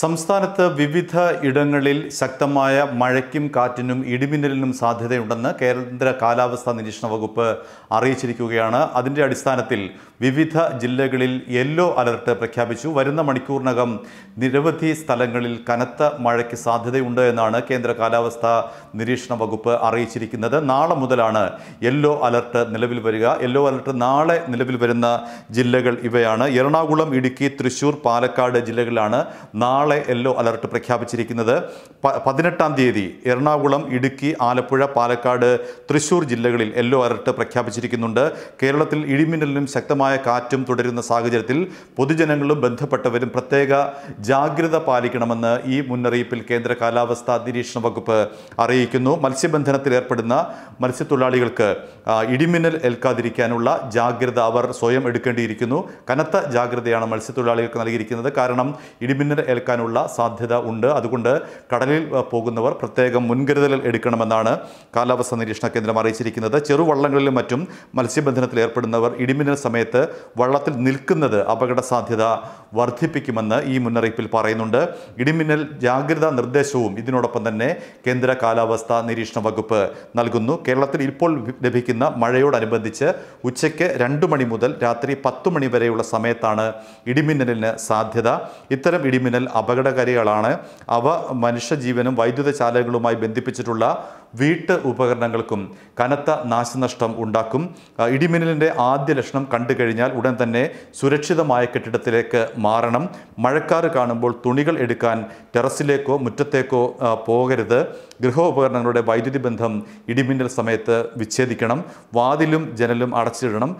സംസ്ഥാനത്ത് വിവിധ ഇടങ്ങളിൽ ശക്തമായ മഴയ്ക്കും കാറ്റിനും ഇടിമിന്നലിനും സാധ്യതയുണ്ടെന്ന് കേന്ദ്ര കാലാവസ്ഥാ നിരീക്ഷണ വകുപ്പ് അറിയിച്ചിരിക്കുകയാണ് അതിൻ്റെ അടിസ്ഥാനത്തിൽ വിവിധ ജില്ലകളിൽ യെല്ലോ അലർട്ട് പ്രഖ്യാപിച്ചു വരുന്ന മണിക്കൂറിനകം നിരവധി സ്ഥലങ്ങളിൽ കനത്ത മഴയ്ക്ക് സാധ്യതയുണ്ട് എന്നാണ് കേന്ദ്ര കാലാവസ്ഥാ നിരീക്ഷണ വകുപ്പ് അറിയിച്ചിരിക്കുന്നത് നാളെ മുതലാണ് യെല്ലോ അലർട്ട് നിലവിൽ വരിക യെല്ലോ അലർട്ട് നാളെ നിലവിൽ വരുന്ന ജില്ലകൾ ഇവയാണ് എറണാകുളം ഇടുക്കി തൃശൂർ പാലക്കാട് ജില്ലകളിലാണ് നാളെ നാളെ യെല്ലോ അലർട്ട് പ്രഖ്യാപിച്ചിരിക്കുന്നത് പതിനെട്ടാം തീയതി എറണാകുളം ഇടുക്കി ആലപ്പുഴ പാലക്കാട് തൃശൂർ ജില്ലകളിൽ യെല്ലോ അലർട്ട് പ്രഖ്യാപിച്ചിരിക്കുന്നുണ്ട് കേരളത്തിൽ ഇടിമിന്നലിനും ശക്തമായ കാറ്റും തുടരുന്ന സാഹചര്യത്തിൽ പൊതുജനങ്ങളും ബന്ധപ്പെട്ടവരും പ്രത്യേക ജാഗ്രത പാലിക്കണമെന്ന് ഈ മുന്നറിയിപ്പിൽ കേന്ദ്ര കാലാവസ്ഥാ നിരീക്ഷണ വകുപ്പ് അറിയിക്കുന്നു മത്സ്യബന്ധനത്തിൽ ഏർപ്പെടുന്ന മത്സ്യത്തൊഴിലാളികൾക്ക് ഇടിമിന്നൽ ഏൽക്കാതിരിക്കാനുള്ള ജാഗ്രത അവർ സ്വയം എടുക്കേണ്ടിയിരിക്കുന്നു കനത്ത ജാഗ്രതയാണ് മത്സ്യത്തൊഴിലാളികൾക്ക് നൽകിയിരിക്കുന്നത് കാരണം ഇടിമിന്നൽ ഏൽക്കാൻ കടക്കാനുള്ള സാധ്യത ഉണ്ട് അതുകൊണ്ട് കടലിൽ പോകുന്നവർ പ്രത്യേകം മുൻകരുതൽ എടുക്കണമെന്നാണ് കാലാവസ്ഥാ നിരീക്ഷണ കേന്ദ്രം അറിയിച്ചിരിക്കുന്നത് ചെറുവള്ളങ്ങളിലും മറ്റും മത്സ്യബന്ധനത്തിൽ ഏർപ്പെടുന്നവർ ഇടിമിന്നൽ സമയത്ത് വള്ളത്തിൽ നിൽക്കുന്നത് അപകട സാധ്യത വർദ്ധിപ്പിക്കുമെന്ന് ഈ മുന്നറിയിപ്പിൽ പറയുന്നുണ്ട് ഇടിമിന്നൽ ജാഗ്രതാ നിർദ്ദേശവും ഇതിനോടൊപ്പം തന്നെ കേന്ദ്ര കാലാവസ്ഥാ നിരീക്ഷണ വകുപ്പ് നൽകുന്നു കേരളത്തിൽ ഇപ്പോൾ ലഭിക്കുന്ന മഴയോടനുബന്ധിച്ച് ഉച്ചയ്ക്ക് രണ്ട് മണി മുതൽ രാത്രി പത്ത് മണി വരെയുള്ള സമയത്താണ് ഇടിമിന്നലിന് സാധ്യത ഇത്തരം ഇടിമിന്നൽ അപകടകാരികളാണ് അവ മനുഷ്യജീവനും വൈദ്യുതശാലകളുമായി ബന്ധിപ്പിച്ചിട്ടുള്ള വീട്ട് ഉപകരണങ്ങൾക്കും കനത്ത നാശനഷ്ടം ഉണ്ടാക്കും ഇടിമിന്നലിൻ്റെ ആദ്യ ലക്ഷണം കണ്ടു കഴിഞ്ഞാൽ ഉടൻ തന്നെ സുരക്ഷിതമായ കെട്ടിടത്തിലേക്ക് മാറണം മഴക്കാർ കാണുമ്പോൾ തുണികൾ എടുക്കാൻ ടെറസിലേക്കോ മുറ്റത്തേക്കോ പോകരുത് ഗൃഹോപകരണങ്ങളുടെ വൈദ്യുതി ബന്ധം ഇടിമിന്നൽ സമയത്ത് വിച്ഛേദിക്കണം വാതിലും ജനലും അടച്ചിടണം